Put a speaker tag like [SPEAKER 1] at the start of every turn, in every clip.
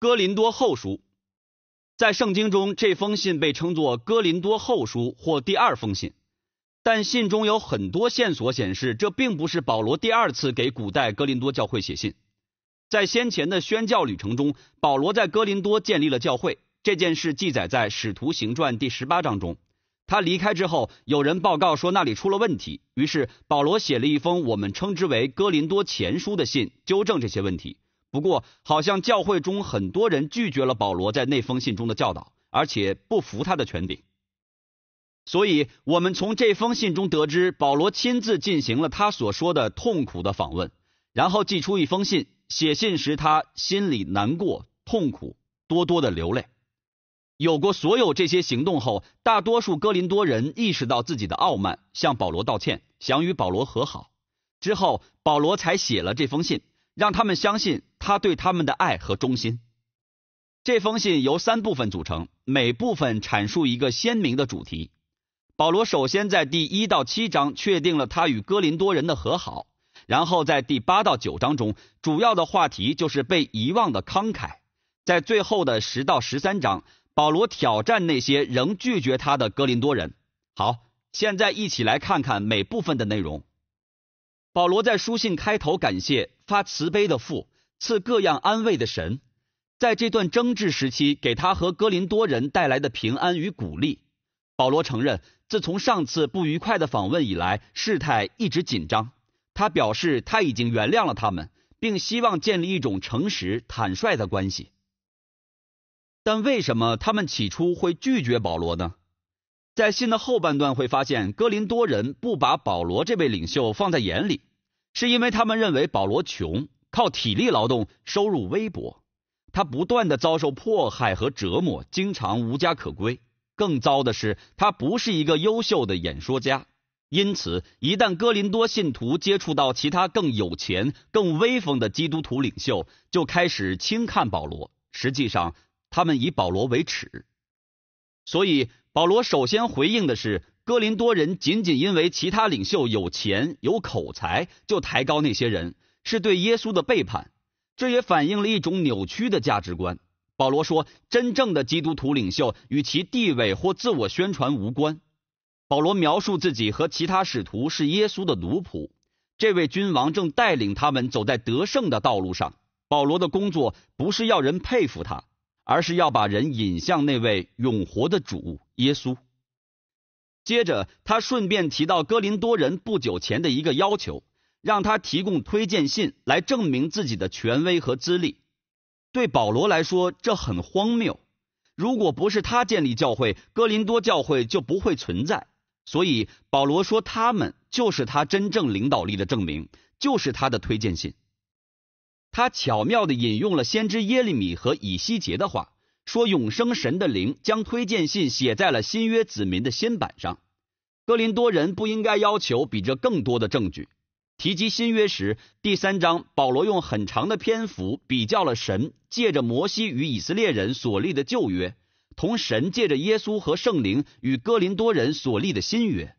[SPEAKER 1] 哥林多后书，在圣经中，这封信被称作哥林多后书或第二封信。但信中有很多线索显示，这并不是保罗第二次给古代哥林多教会写信。在先前的宣教旅程中，保罗在哥林多建立了教会，这件事记载在《使徒行传》第十八章中。他离开之后，有人报告说那里出了问题，于是保罗写了一封我们称之为哥林多前书的信，纠正这些问题。不过，好像教会中很多人拒绝了保罗在那封信中的教导，而且不服他的权柄。所以，我们从这封信中得知，保罗亲自进行了他所说的痛苦的访问，然后寄出一封信。写信时，他心里难过、痛苦，多多的流泪。有过所有这些行动后，大多数哥林多人意识到自己的傲慢，向保罗道歉，想与保罗和好。之后，保罗才写了这封信。让他们相信他对他们的爱和忠心。这封信由三部分组成，每部分阐述一个鲜明的主题。保罗首先在第一到七章确定了他与哥林多人的和好，然后在第八到九章中，主要的话题就是被遗忘的慷慨。在最后的十到十三章，保罗挑战那些仍拒绝他的哥林多人。好，现在一起来看看每部分的内容。保罗在书信开头感谢。发慈悲的父赐各样安慰的神，在这段争执时期给他和哥林多人带来的平安与鼓励。保罗承认，自从上次不愉快的访问以来，事态一直紧张。他表示他已经原谅了他们，并希望建立一种诚实坦率的关系。但为什么他们起初会拒绝保罗呢？在信的后半段会发现，哥林多人不把保罗这位领袖放在眼里。是因为他们认为保罗穷，靠体力劳动收入微薄，他不断的遭受迫害和折磨，经常无家可归。更糟的是，他不是一个优秀的演说家，因此一旦哥林多信徒接触到其他更有钱、更威风的基督徒领袖，就开始轻看保罗。实际上，他们以保罗为耻，所以保罗首先回应的是。哥林多人仅仅因为其他领袖有钱有口才就抬高那些人，是对耶稣的背叛。这也反映了一种扭曲的价值观。保罗说，真正的基督徒领袖与其地位或自我宣传无关。保罗描述自己和其他使徒是耶稣的奴仆，这位君王正带领他们走在得胜的道路上。保罗的工作不是要人佩服他，而是要把人引向那位永活的主耶稣。接着，他顺便提到哥林多人不久前的一个要求，让他提供推荐信来证明自己的权威和资历。对保罗来说，这很荒谬。如果不是他建立教会，哥林多教会就不会存在。所以，保罗说他们就是他真正领导力的证明，就是他的推荐信。他巧妙的引用了先知耶利米和以西结的话。说永生神的灵将推荐信写在了新约子民的新版上。哥林多人不应该要求比这更多的证据。提及新约时，第三章保罗用很长的篇幅比较了神借着摩西与以色列人所立的旧约，同神借着耶稣和圣灵与哥林多人所立的新约。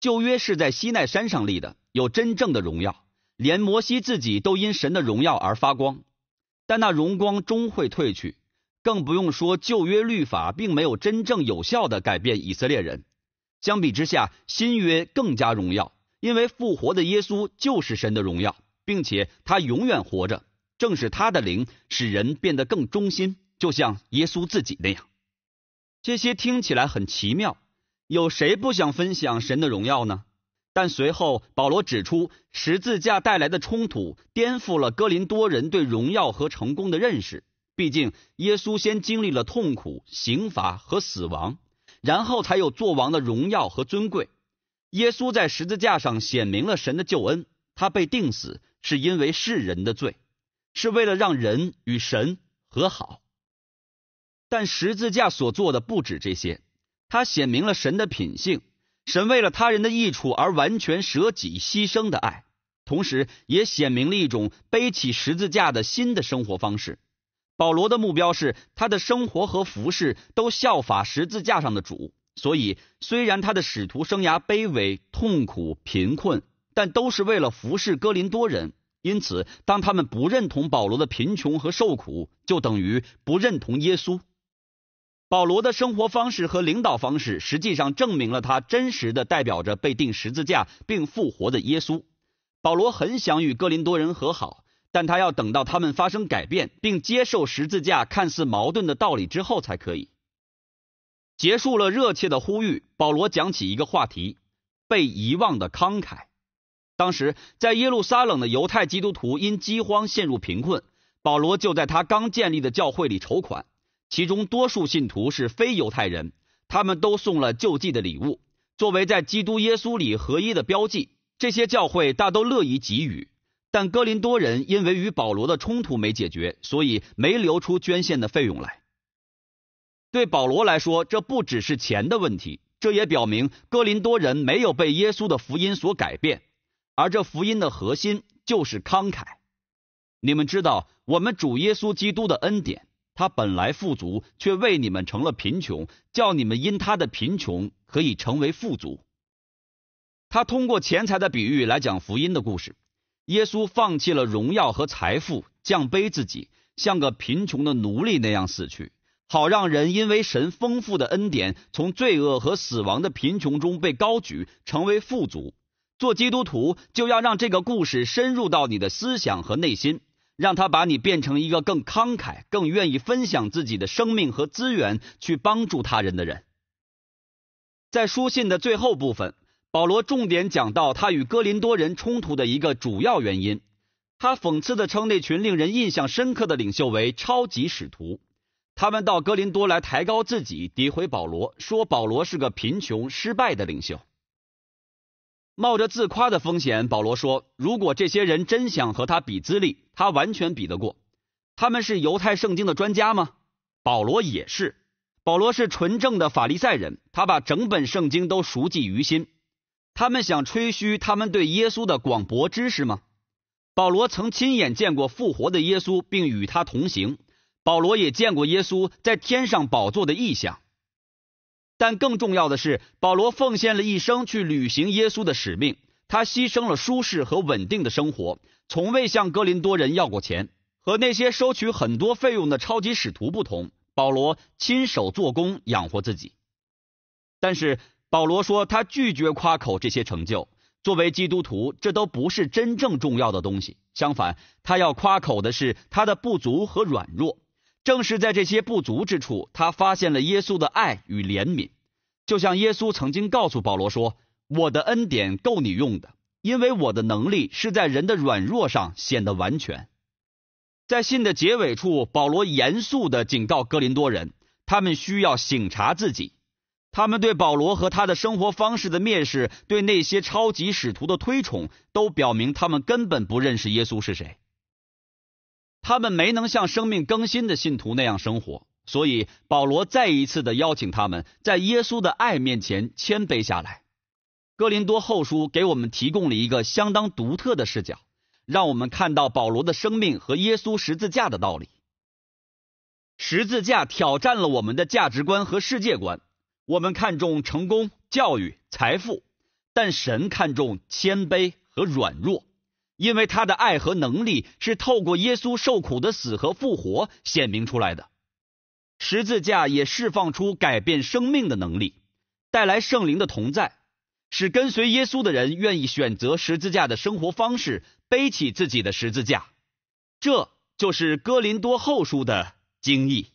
[SPEAKER 1] 旧约是在西奈山上立的，有真正的荣耀，连摩西自己都因神的荣耀而发光，但那荣光终会褪去。更不用说旧约律法并没有真正有效的改变以色列人。相比之下，新约更加荣耀，因为复活的耶稣就是神的荣耀，并且他永远活着。正是他的灵使人变得更忠心，就像耶稣自己那样。这些听起来很奇妙，有谁不想分享神的荣耀呢？但随后保罗指出，十字架带来的冲突颠覆了哥林多人对荣耀和成功的认识。毕竟，耶稣先经历了痛苦、刑罚和死亡，然后才有作王的荣耀和尊贵。耶稣在十字架上显明了神的救恩，他被钉死是因为世人的罪，是为了让人与神和好。但十字架所做的不止这些，它显明了神的品性——神为了他人的益处而完全舍己牺牲的爱，同时也显明了一种背起十字架的新的生活方式。保罗的目标是，他的生活和服饰都效法十字架上的主。所以，虽然他的使徒生涯卑微、痛苦、贫困，但都是为了服侍哥林多人。因此，当他们不认同保罗的贫穷和受苦，就等于不认同耶稣。保罗的生活方式和领导方式，实际上证明了他真实的代表着被钉十字架并复活的耶稣。保罗很想与哥林多人和好。但他要等到他们发生改变，并接受十字架看似矛盾的道理之后，才可以。结束了热切的呼吁，保罗讲起一个话题：被遗忘的慷慨。当时在耶路撒冷的犹太基督徒因饥荒陷入贫困，保罗就在他刚建立的教会里筹款，其中多数信徒是非犹太人，他们都送了救济的礼物，作为在基督耶稣里合一的标记。这些教会大都乐意给予。但哥林多人因为与保罗的冲突没解决，所以没留出捐献的费用来。对保罗来说，这不只是钱的问题，这也表明哥林多人没有被耶稣的福音所改变。而这福音的核心就是慷慨。你们知道，我们主耶稣基督的恩典，他本来富足，却为你们成了贫穷，叫你们因他的贫穷可以成为富足。他通过钱财的比喻来讲福音的故事。耶稣放弃了荣耀和财富，降卑自己，像个贫穷的奴隶那样死去，好让人因为神丰富的恩典，从罪恶和死亡的贫穷中被高举，成为富足。做基督徒就要让这个故事深入到你的思想和内心，让他把你变成一个更慷慨、更愿意分享自己的生命和资源去帮助他人的人。在书信的最后部分。保罗重点讲到他与哥林多人冲突的一个主要原因。他讽刺地称那群令人印象深刻的领袖为“超级使徒”，他们到哥林多来抬高自己，诋毁保罗，说保罗是个贫穷失败的领袖。冒着自夸的风险，保罗说：“如果这些人真想和他比资历，他完全比得过。他们是犹太圣经的专家吗？保罗也是。保罗是纯正的法利赛人，他把整本圣经都熟记于心。”他们想吹嘘他们对耶稣的广博知识吗？保罗曾亲眼见过复活的耶稣，并与他同行。保罗也见过耶稣在天上宝座的异象。但更重要的是，保罗奉献了一生去履行耶稣的使命。他牺牲了舒适和稳定的生活，从未向哥林多人要过钱。和那些收取很多费用的超级使徒不同，保罗亲手做工养活自己。但是。保罗说，他拒绝夸口这些成就。作为基督徒，这都不是真正重要的东西。相反，他要夸口的是他的不足和软弱。正是在这些不足之处，他发现了耶稣的爱与怜悯。就像耶稣曾经告诉保罗说：“我的恩典够你用的，因为我的能力是在人的软弱上显得完全。”在信的结尾处，保罗严肃地警告哥林多人，他们需要省察自己。他们对保罗和他的生活方式的蔑视，对那些超级使徒的推崇，都表明他们根本不认识耶稣是谁。他们没能像生命更新的信徒那样生活，所以保罗再一次的邀请他们在耶稣的爱面前谦卑下来。哥林多后书给我们提供了一个相当独特的视角，让我们看到保罗的生命和耶稣十字架的道理。十字架挑战了我们的价值观和世界观。我们看重成功、教育、财富，但神看重谦卑和软弱，因为他的爱和能力是透过耶稣受苦的死和复活显明出来的。十字架也释放出改变生命的能力，带来圣灵的同在，使跟随耶稣的人愿意选择十字架的生活方式，背起自己的十字架。这就是哥林多后书的精义。